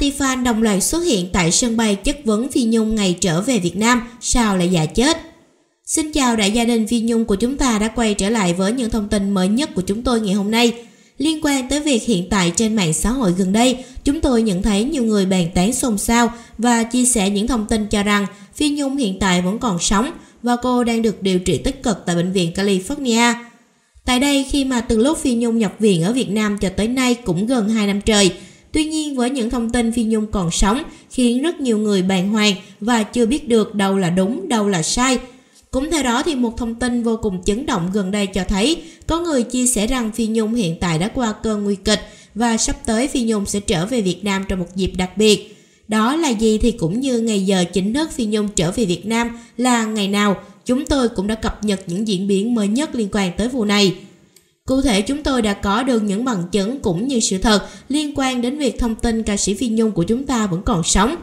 anti đồng loạt xuất hiện tại sân bay chất vấn Phi Nhung ngày trở về Việt Nam, sao lại già chết? Xin chào đại gia đình Phi Nhung của chúng ta đã quay trở lại với những thông tin mới nhất của chúng tôi ngày hôm nay. Liên quan tới việc hiện tại trên mạng xã hội gần đây, chúng tôi nhận thấy nhiều người bàn tán xôn xao và chia sẻ những thông tin cho rằng Phi Nhung hiện tại vẫn còn sống và cô đang được điều trị tích cực tại Bệnh viện California. Tại đây, khi mà từ lúc Phi Nhung nhập viện ở Việt Nam cho tới nay cũng gần 2 năm trời – Tuy nhiên với những thông tin Phi Nhung còn sống khiến rất nhiều người bàng hoàng và chưa biết được đâu là đúng, đâu là sai. Cũng theo đó thì một thông tin vô cùng chấn động gần đây cho thấy có người chia sẻ rằng Phi Nhung hiện tại đã qua cơn nguy kịch và sắp tới Phi Nhung sẽ trở về Việt Nam trong một dịp đặc biệt. Đó là gì thì cũng như ngày giờ chính thức Phi Nhung trở về Việt Nam là ngày nào, chúng tôi cũng đã cập nhật những diễn biến mới nhất liên quan tới vụ này. Cụ thể chúng tôi đã có được những bằng chứng cũng như sự thật liên quan đến việc thông tin ca sĩ Phi Nhung của chúng ta vẫn còn sống.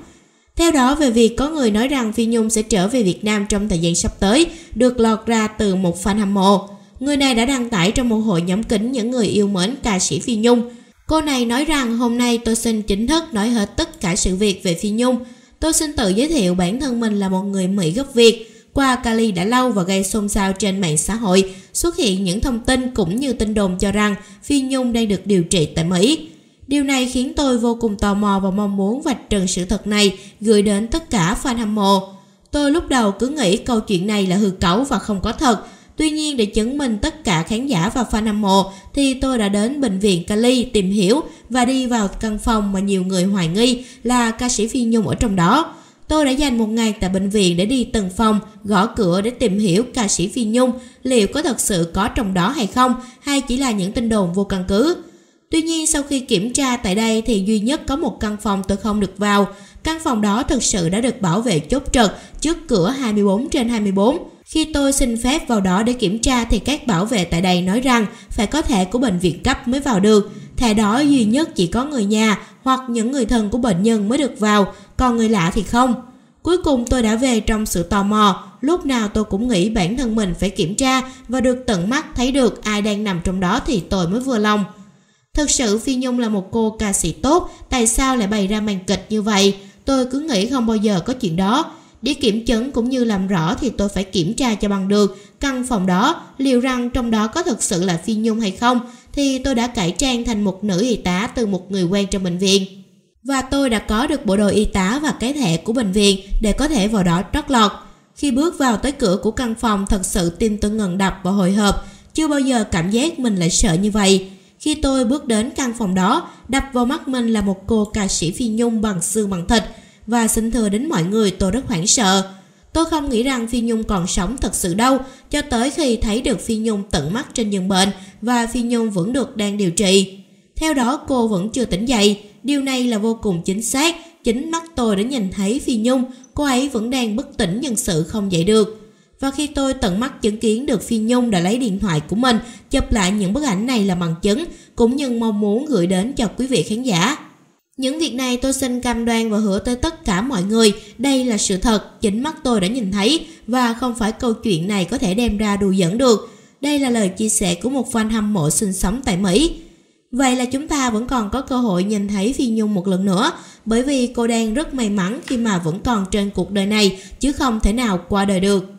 Theo đó về việc có người nói rằng Phi Nhung sẽ trở về Việt Nam trong thời gian sắp tới được lọt ra từ một fan hâm mộ. Người này đã đăng tải trong một hội nhóm kính những người yêu mến ca sĩ Phi Nhung. Cô này nói rằng hôm nay tôi xin chính thức nói hết tất cả sự việc về Phi Nhung. Tôi xin tự giới thiệu bản thân mình là một người Mỹ gốc Việt qua kali đã lâu và gây xôn xao trên mạng xã hội, xuất hiện những thông tin cũng như tin đồn cho rằng Phi Nhung đang được điều trị tại Mỹ. Điều này khiến tôi vô cùng tò mò và mong muốn vạch trần sự thật này gửi đến tất cả fan hâm mộ. Tôi lúc đầu cứ nghĩ câu chuyện này là hư cấu và không có thật. Tuy nhiên để chứng minh tất cả khán giả và fan hâm mộ thì tôi đã đến bệnh viện kali tìm hiểu và đi vào căn phòng mà nhiều người hoài nghi là ca sĩ Phi Nhung ở trong đó. Tôi đã dành một ngày tại bệnh viện để đi từng phòng, gõ cửa để tìm hiểu ca sĩ Phi Nhung liệu có thật sự có trong đó hay không hay chỉ là những tin đồn vô căn cứ. Tuy nhiên sau khi kiểm tra tại đây thì duy nhất có một căn phòng tôi không được vào. Căn phòng đó thực sự đã được bảo vệ chốt trật trước cửa 24 trên 24. Khi tôi xin phép vào đó để kiểm tra thì các bảo vệ tại đây nói rằng phải có thẻ của bệnh viện cấp mới vào được. Thẻ đó duy nhất chỉ có người nhà hoặc những người thân của bệnh nhân mới được vào còn người lạ thì không. Cuối cùng tôi đã về trong sự tò mò, lúc nào tôi cũng nghĩ bản thân mình phải kiểm tra và được tận mắt thấy được ai đang nằm trong đó thì tôi mới vừa lòng. Thật sự Phi Nhung là một cô ca sĩ tốt, tại sao lại bày ra màn kịch như vậy? Tôi cứ nghĩ không bao giờ có chuyện đó. Để kiểm chứng cũng như làm rõ thì tôi phải kiểm tra cho bằng được căn phòng đó, liệu rằng trong đó có thực sự là Phi Nhung hay không thì tôi đã cải trang thành một nữ y tá từ một người quen trong bệnh viện. Và tôi đã có được bộ đồ y tá và cái thẻ của bệnh viện để có thể vào đó trót lọt. Khi bước vào tới cửa của căn phòng thật sự tim tôi ngừng đập và hồi hộp, chưa bao giờ cảm giác mình lại sợ như vậy. Khi tôi bước đến căn phòng đó, đập vào mắt mình là một cô ca sĩ phi nhung bằng xương bằng thịt và xin thưa đến mọi người tôi rất hoảng sợ. Tôi không nghĩ rằng Phi Nhung còn sống thật sự đâu, cho tới khi thấy được Phi Nhung tận mắt trên giường bệnh và Phi Nhung vẫn được đang điều trị. Theo đó cô vẫn chưa tỉnh dậy, điều này là vô cùng chính xác. Chính mắt tôi đã nhìn thấy Phi Nhung, cô ấy vẫn đang bất tỉnh nhân sự không dậy được. Và khi tôi tận mắt chứng kiến được Phi Nhung đã lấy điện thoại của mình chụp lại những bức ảnh này là bằng chứng, cũng như mong muốn gửi đến cho quý vị khán giả. Những việc này tôi xin cam đoan và hứa tới tất cả mọi người, đây là sự thật, chính mắt tôi đã nhìn thấy và không phải câu chuyện này có thể đem ra đùa dẫn được. Đây là lời chia sẻ của một fan hâm mộ sinh sống tại Mỹ. Vậy là chúng ta vẫn còn có cơ hội nhìn thấy Phi Nhung một lần nữa, bởi vì cô đang rất may mắn khi mà vẫn còn trên cuộc đời này, chứ không thể nào qua đời được.